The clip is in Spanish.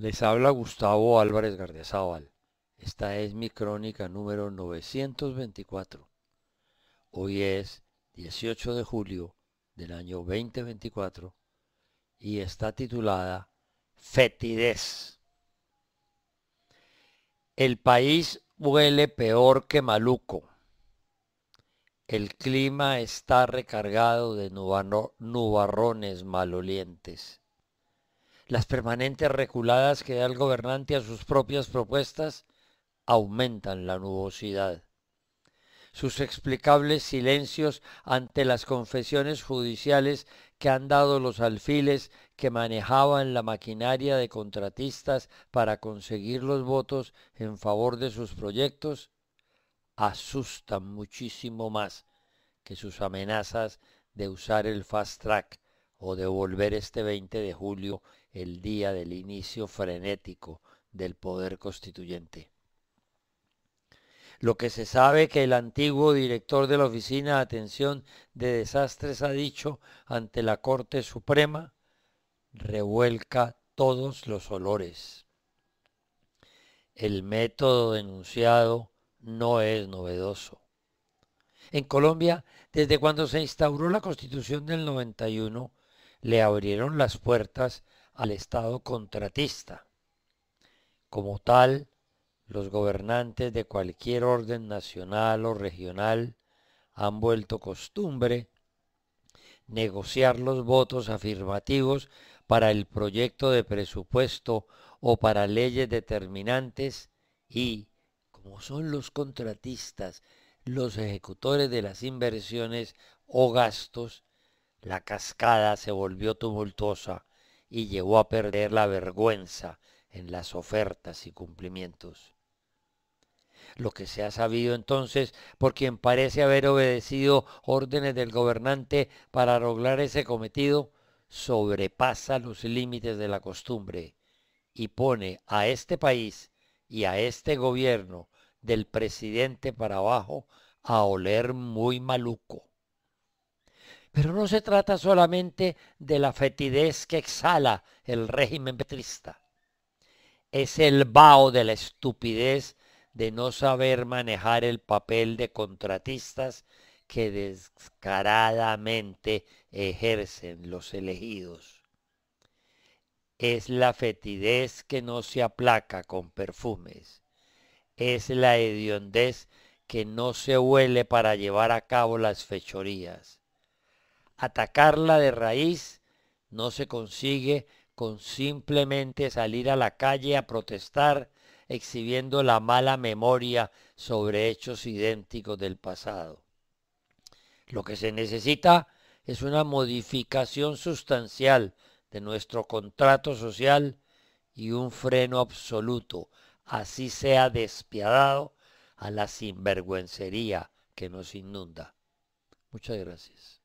Les habla Gustavo Álvarez Gardezábal. Esta es mi crónica número 924. Hoy es 18 de julio del año 2024 y está titulada Fetidez. El país huele peor que maluco. El clima está recargado de nubarrones malolientes las permanentes reculadas que da el gobernante a sus propias propuestas aumentan la nubosidad. Sus explicables silencios ante las confesiones judiciales que han dado los alfiles que manejaban la maquinaria de contratistas para conseguir los votos en favor de sus proyectos asustan muchísimo más que sus amenazas de usar el fast track o devolver este 20 de julio el día del inicio frenético del poder constituyente. Lo que se sabe que el antiguo director de la Oficina de Atención de Desastres ha dicho ante la Corte Suprema, revuelca todos los olores. El método denunciado no es novedoso. En Colombia, desde cuando se instauró la Constitución del 91, le abrieron las puertas al Estado contratista. Como tal, los gobernantes de cualquier orden nacional o regional han vuelto costumbre negociar los votos afirmativos para el proyecto de presupuesto o para leyes determinantes y, como son los contratistas, los ejecutores de las inversiones o gastos, la cascada se volvió tumultuosa y llegó a perder la vergüenza en las ofertas y cumplimientos. Lo que se ha sabido entonces por quien parece haber obedecido órdenes del gobernante para arroglar ese cometido, sobrepasa los límites de la costumbre y pone a este país y a este gobierno del presidente para abajo a oler muy maluco. Pero no se trata solamente de la fetidez que exhala el régimen petrista. Es el vaho de la estupidez de no saber manejar el papel de contratistas que descaradamente ejercen los elegidos. Es la fetidez que no se aplaca con perfumes. Es la hediondez que no se huele para llevar a cabo las fechorías. Atacarla de raíz no se consigue con simplemente salir a la calle a protestar exhibiendo la mala memoria sobre hechos idénticos del pasado. Lo que se necesita es una modificación sustancial de nuestro contrato social y un freno absoluto, así sea despiadado, a la sinvergüencería que nos inunda. Muchas gracias.